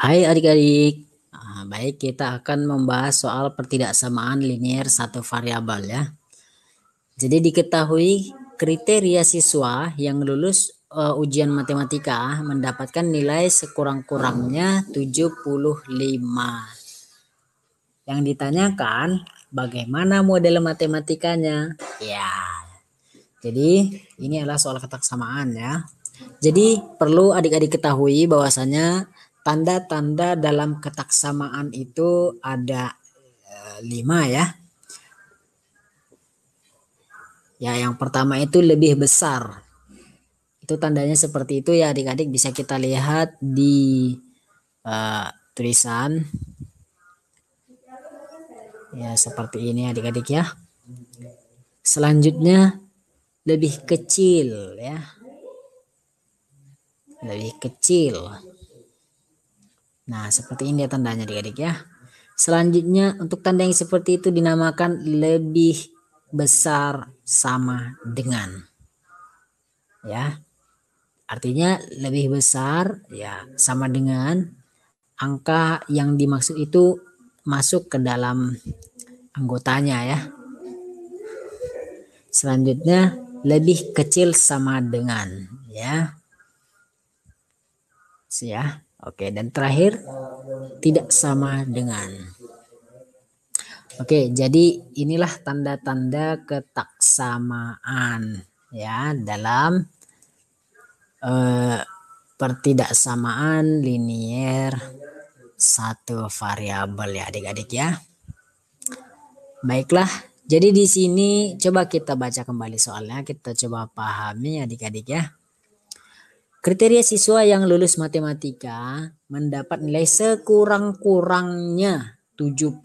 Hai adik-adik. Nah, baik, kita akan membahas soal pertidaksamaan linier satu variabel ya. Jadi diketahui kriteria siswa yang lulus uh, ujian matematika mendapatkan nilai sekurang-kurangnya 75. Yang ditanyakan bagaimana model matematikanya? Ya. Jadi ini adalah soal ketaksamaan ya. Jadi perlu adik-adik ketahui bahwasanya tanda-tanda dalam ketaksamaan itu ada eh, lima ya. Ya, yang pertama itu lebih besar. Itu tandanya seperti itu ya adik-adik bisa kita lihat di e, tulisan. Ya, seperti ini adik-adik ya. Selanjutnya lebih kecil ya. Lebih kecil. Nah, seperti ini ya tandanya adik-adik ya. Selanjutnya, untuk tanda yang seperti itu dinamakan lebih besar sama dengan. Ya. Artinya lebih besar ya sama dengan angka yang dimaksud itu masuk ke dalam anggotanya ya. Selanjutnya lebih kecil sama dengan ya. Ya. Oke, dan terakhir tidak sama dengan. Oke, jadi inilah tanda-tanda ketaksamaan ya dalam eh, pertidaksamaan linier satu variabel ya adik-adik ya. Baiklah, jadi di sini coba kita baca kembali soalnya, kita coba pahami ya adik-adik ya. Kriteria siswa yang lulus matematika mendapat nilai sekurang-kurangnya 75.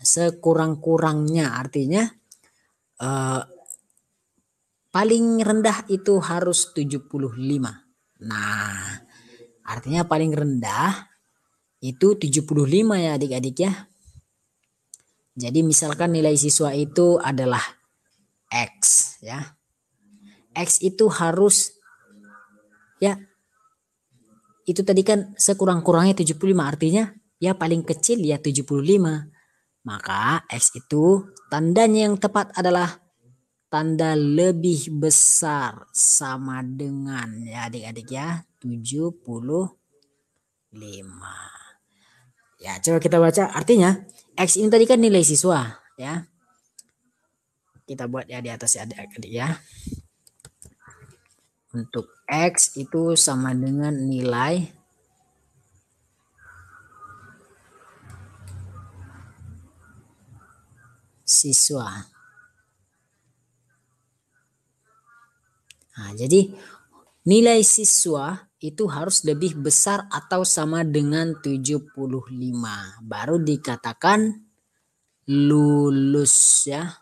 Sekurang-kurangnya artinya uh, paling rendah itu harus 75. Nah, artinya paling rendah itu 75 ya adik-adik ya. Jadi misalkan nilai siswa itu adalah X ya. X itu harus Ya. Itu tadi kan sekurang-kurangnya 75 artinya ya paling kecil ya 75. Maka X itu tandanya yang tepat adalah tanda lebih besar sama dengan ya adik-adik ya 75. Ya coba kita baca artinya X ini tadi kan nilai siswa ya. Kita buat ya di atas ya adik-adik ya. Untuk X itu sama dengan nilai siswa. Nah, jadi nilai siswa itu harus lebih besar atau sama dengan 75. Baru dikatakan lulus ya.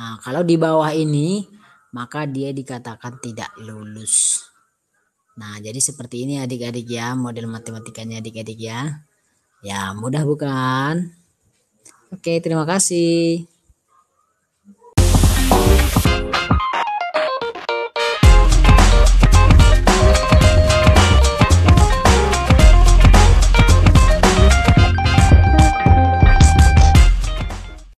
Nah, kalau di bawah ini maka dia dikatakan tidak lulus. Nah, jadi seperti ini adik-adik ya model matematikanya adik-adik ya. Ya, mudah bukan? Oke, terima kasih.